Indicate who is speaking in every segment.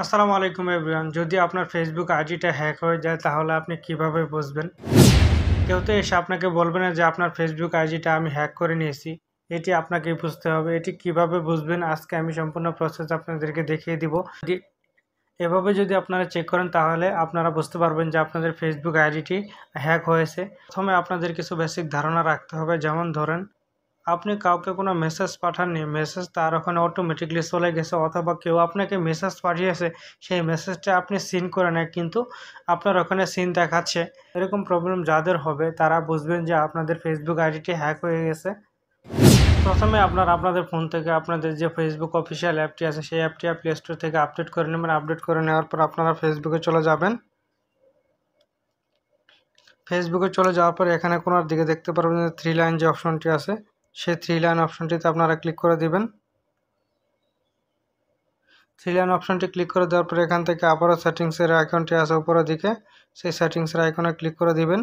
Speaker 1: আসসালামু আলাইকুম এভরিওয়ান যদি আপনার ফেসবুক আইডিটা হ্যাক হয়ে যায় তাহলে আপনি কিভাবে বুঝবেন কেউ তো এসে আপনাকে বলবে না যে আপনার ফেসবুক আইডিটা আমি হ্যাক করে নিয়েছি এটি আপনাকে বুঝতে হবে এটি কিভাবে বুঝবেন আজকে আমি সম্পূর্ণ প্রসেস আপনাদেরকে দেখিয়ে দিব এভাবে যদি আপনারা চেক করেন তাহলে আপনারা বুঝতে পারবেন যে আপনাদের ফেসবুক আইডিটি হ্যাক হয়েছে প্রথমে আপনাদের কিছু বেসিক ধারণা রাখতে হবে যেমন ধরেন আপনি কাউকে কোনো মেসেজ পাঠাননি মেসেজ তার ওখানে অটোমেটিকলি চলে গেছে অথবা কেউ আপনাকে মেসেজ পাঠিয়েছে সেই মেসেজটা আপনি সিন করে নেয় কিন্তু আপনার ওখানে সিন দেখাচ্ছে এরকম প্রবলেম যাদের হবে তারা বুঝবেন যে আপনাদের ফেসবুক আইডিটি হ্যাক হয়ে গেছে প্রথমে আপনার আপনাদের ফোন থেকে আপনাদের যে ফেসবুক অফিসিয়াল অ্যাপটি আছে সেই অ্যাপটি প্লে স্টোর থেকে আপডেট করে নেবেন আপডেট করে নেওয়ার পর আপনারা ফেসবুকে চলে যাবেন ফেসবুকে চলে যাওয়ার পর এখানে কোনার দিকে দেখতে পারবেন যে থ্রি লাইন যে অপশনটি আছে সেই থ্রি লাইন অপশনটিতে আপনারা ক্লিক করে দিবেন থ্রি লাইন অপশনটি ক্লিক করে দেওয়ার পরে এখান থেকে আবারও সেটিংসের আইকনটি আছে উপরের দিকে সেই সেটিংসের আইকনে ক্লিক করে দিবেন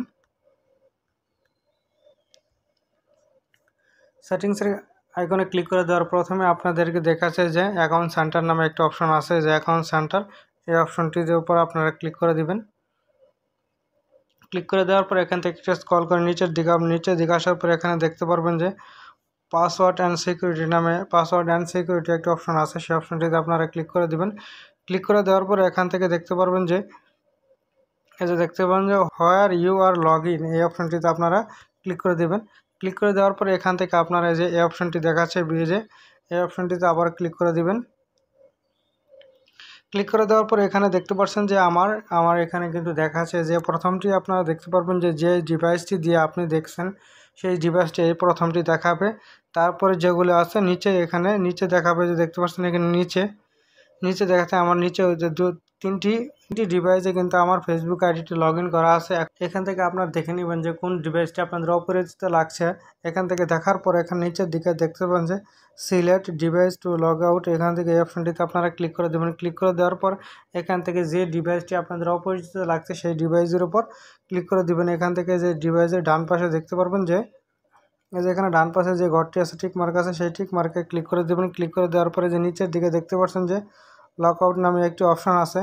Speaker 1: সেটিংসের আইকনে ক্লিক করে দেওয়ার প্রথমে আপনাদেরকে দেখাচ্ছে যে অ্যাকাউন্ট সেন্টার নামে একটা অপশন আছে যে অ্যাকাউন্ট সেন্টার এই অপশনটির উপর আপনারা ক্লিক করে দিবেন ক্লিক করে দেওয়ার পর এখান থেকে স্ক্রল করে নিচের দিকে নিচের দিকে আসার পর এখানে দেখতে পারবেন যে পাসওয়ার্ড অ্যান্ড সিকিউরিটি নামে পাসওয়ার্ড অ্যান্ড সিকিউরিটি একটা অপশন আছে সেই অপশনটিতে আপনারা ক্লিক করে দেবেন ক্লিক করে দেওয়ার পরে এখান থেকে দেখতে পারবেন যে এই যে দেখতে পাবেন যে where you are log in এই অপশনটিতে আপনারা ক্লিক করে দেবেন ক্লিক করে দেওয়ার পরে এখান থেকে আপনারা যে এই অপশনটি দেখাচ্ছে যে এই অপশনটিতে আবার ক্লিক করে দেবেন ক্লিক করে দেওয়ার পর এখানে দেখতে পাচ্ছেন যে আমার আমার এখানে কিন্তু দেখাচ্ছে যে প্রথমটি আপনারা দেখতে পারবেন যে যে ডিভাইসটি দিয়ে আপনি দেখছেন সেই ডিভাইসটি এই প্রথমটি দেখাবে তারপরে যেগুলো আছে নিচে এখানে নিচে দেখাবে যে দেখতে পাচ্ছেন এখানে নিচে নিচে দেখাতে আমার নিচে তিনটি তিনটি ডিভাইসে কিন্তু আমার ফেসবুক আইডিটি লগ করা আছে এখান থেকে আপনার দেখে নেবেন যে কোন ডিভাইসটি আপনাদের অপরিচিত লাগছে এখান থেকে দেখার পর এখানে নিচের দিকে দেখতে পাবেন যে select device to log out এখান থেকে এই অপশনটিতে আপনারা ক্লিক করে দেবেন ক্লিক করে দেওয়ার পর এখান থেকে যে ডিভাইসটি আপনাদের অপরিচিত লাগছে সেই ডিভাইসের উপর ক্লিক করে দেবেন এখান থেকে যে ডিভাইসের ডান পাশে দেখতে পারবেন যে যেখানে ডান পাশে যে ঘরটি আছে ঠিক মার্ক আছে সেই ঠিক মার্কে ক্লিক করে দেবেন ক্লিক করে দেওয়ার পরে যে নিচের দিকে দেখতে পাচ্ছেন যে লক আউট নামে একটি অপশান আছে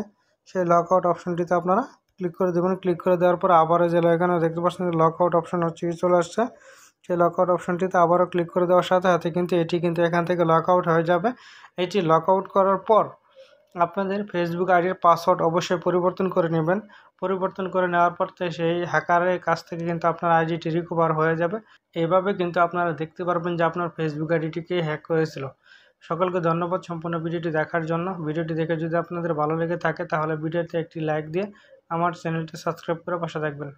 Speaker 1: সেই লক আউট অপশানটিতে আপনারা ক্লিক করে দেবেন ক্লিক করে দেওয়ার পর আবারও যে এখানে দেখতে পাচ্ছেন যে লক আউট অপশান হচ্ছে চলে আসছে সেই লক আউট অপশানটিতে আবারও ক্লিক করে দেওয়ার সাথে সাথে কিন্তু এটি কিন্তু এখান থেকে লক আউট হয়ে যাবে এটি লক আউট করার পর আপনাদের ফেসবুক আইডির পাসওয়ার্ড অবশ্যই পরিবর্তন করে নেবেন পরিবর্তন করে নেওয়ার পর সেই হ্যাকারের কাছ থেকে কিন্তু আপনার আইডিটি রিকভার হয়ে যাবে এভাবে কিন্তু আপনারা দেখতে পারবেন যে আপনার ফেসবুক আইডিটিকে হ্যাক হয়েছিল সকলকে ধন্যবাদ সম্পূর্ণ ভিডিওটি দেখার জন্য ভিডিওটি দেখে যদি আপনাদের ভালো লেগে থাকে তাহলে ভিডিওতে একটি লাইক দিয়ে আমার চ্যানেলটি সাবস্ক্রাইব করে পাশে থাকবেন